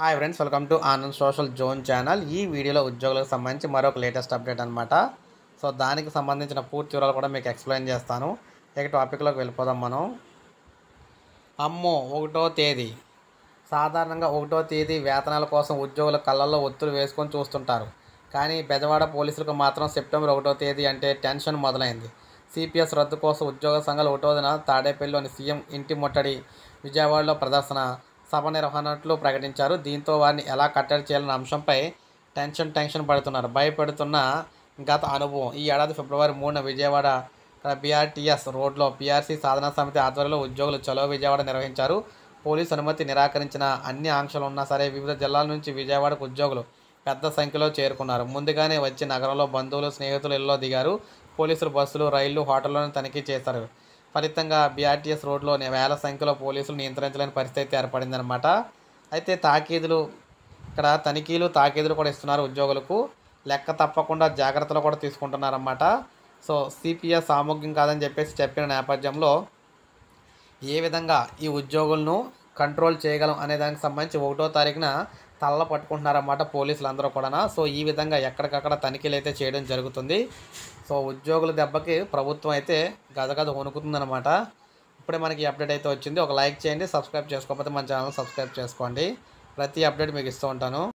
hi friends welcome to Anand social zone channel ఈ వీడియోలో ఉద్యోగులకు సంబంధించి మరొక లేటెస్ట్ అప్డేట్ అనమాట సో దానికి సంబంధించిన పూర్తి వివరాలు కూడా మీకు ఎక్స్ప్లెయిన్ చేస్తాను ఇక టాపిక్లోకి వెళ్ళిపోదాం మనం అమ్మో ఒకటో తేదీ సాధారణంగా ఒకటో తేదీ వేతనాల కోసం ఉద్యోగుల కళ్ళల్లో ఒత్తులు వేసుకొని చూస్తుంటారు కానీ బెజవాడ పోలీసులకు మాత్రం సెప్టెంబర్ ఒకటో తేదీ అంటే టెన్షన్ మొదలైంది సిపిఎస్ రద్దు కోసం ఉద్యోగ సంఘాలు ఒకటోదిన తాడేపల్లిలోని సీఎం ఇంటి ముట్టడి విజయవాడలో ప్రదర్శన సభ నిర్వహణలు ప్రకటించారు దీంతో వారిని ఎలా కట్టడి చేయాలన్న అంశంపై టెన్షన్ టెన్షన్ పడుతున్నారు భయపెడుతున్న గత అనుభవం ఈ ఏడాది ఫిబ్రవరి మూడున విజయవాడ బీఆర్టీఎస్ రోడ్లో పీఆర్సీ సాధనా సమితి ఆధ్వర్యంలో ఉద్యోగులు చలో విజయవాడ నిర్వహించారు పోలీసు అనుమతి నిరాకరించిన అన్ని ఆంక్షలు ఉన్నా సరే వివిధ జిల్లాల నుంచి విజయవాడకు ఉద్యోగులు పెద్ద సంఖ్యలో చేరుకున్నారు ముందుగానే వచ్చి నగరంలో బంధువులు స్నేహితులు ఇళ్ళలో దిగారు పోలీసులు బస్సులు రైళ్లు హోటళ్లను తనిఖీ చేశారు ఫలితంగా బీఆర్టీఎస్ రోడ్లో వేల సంఖ్యలో పోలీసులు నియంత్రించలేని పరిస్థితి ఏర్పడిందనమాట అయితే తాకీదులు ఇక్కడ తనిఖీలు తాకీదులు కూడా ఇస్తున్నారు ఉద్యోగులకు లెక్క తప్పకుండా జాగ్రత్తలు కూడా తీసుకుంటున్నారన్నమాట సో సిపిఎస్ సామూహికం కాదని చెప్పేసి చెప్పిన నేపథ్యంలో ఏ విధంగా ఈ ఉద్యోగులను కంట్రోల్ చేయగలం అనే దానికి సంబంధించి ఒకటో తారీఖున తల్ల పట్టుకుంటున్నారన్నమాట పోలీసులు అందరూ కూడా సో ఈ విధంగా ఎక్కడికక్కడ తనిఖీలు అయితే చేయడం జరుగుతుంది సో ఉద్యోగుల దెబ్బకి ప్రభుత్వం అయితే గదగద వణుకుతుందనమాట ఇప్పుడే మనకి అప్డేట్ అయితే వచ్చింది ఒక లైక్ చేయండి సబ్స్క్రైబ్ చేసుకోకపోతే మన ఛానల్ సబ్స్క్రైబ్ చేసుకోండి ప్రతి అప్డేట్ మీకు ఇస్తూ ఉంటాను